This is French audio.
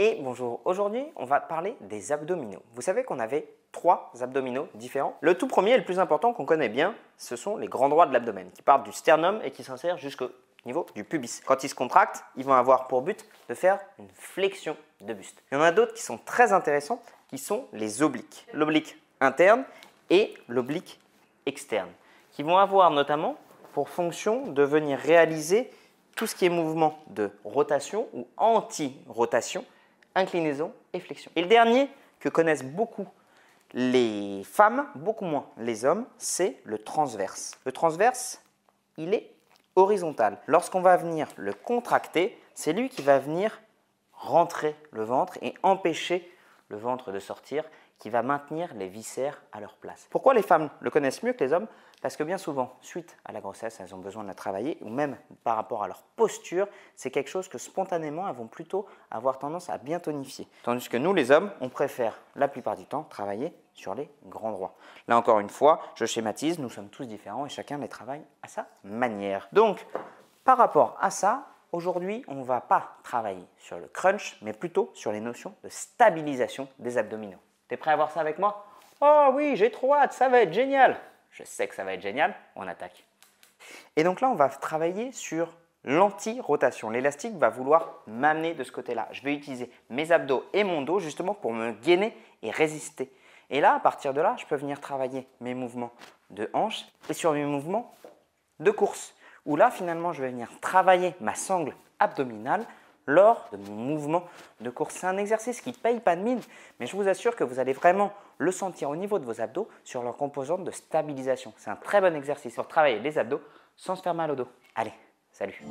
Et bonjour, aujourd'hui on va parler des abdominaux. Vous savez qu'on avait trois abdominaux différents. Le tout premier et le plus important qu'on connaît bien, ce sont les grands droits de l'abdomen qui partent du sternum et qui s'insèrent jusqu'au niveau du pubis. Quand ils se contractent, ils vont avoir pour but de faire une flexion de buste. Il y en a d'autres qui sont très intéressants, qui sont les obliques. L'oblique interne et l'oblique externe, qui vont avoir notamment pour fonction de venir réaliser tout ce qui est mouvement de rotation ou anti-rotation inclinaison et flexion. Et le dernier que connaissent beaucoup les femmes, beaucoup moins les hommes, c'est le transverse. Le transverse, il est horizontal. Lorsqu'on va venir le contracter, c'est lui qui va venir rentrer le ventre et empêcher le ventre de sortir qui va maintenir les viscères à leur place. Pourquoi les femmes le connaissent mieux que les hommes Parce que bien souvent, suite à la grossesse, elles ont besoin de la travailler, ou même par rapport à leur posture, c'est quelque chose que spontanément, elles vont plutôt avoir tendance à bien tonifier. Tandis que nous, les hommes, on préfère la plupart du temps travailler sur les grands droits. Là encore une fois, je schématise, nous sommes tous différents et chacun les travaille à sa manière. Donc, par rapport à ça, Aujourd'hui, on ne va pas travailler sur le crunch, mais plutôt sur les notions de stabilisation des abdominaux. T'es prêt à voir ça avec moi Oh oui, j'ai trop hâte, ça va être génial Je sais que ça va être génial, on attaque. Et donc là, on va travailler sur l'anti-rotation. L'élastique va vouloir m'amener de ce côté-là. Je vais utiliser mes abdos et mon dos justement pour me gainer et résister. Et là, à partir de là, je peux venir travailler mes mouvements de hanche et sur mes mouvements de course. Où là, finalement, je vais venir travailler ma sangle abdominale lors de mouvement de course. C'est un exercice qui ne paye pas de mine, mais je vous assure que vous allez vraiment le sentir au niveau de vos abdos sur leur composante de stabilisation. C'est un très bon exercice pour travailler les abdos sans se faire mal au dos. Allez, salut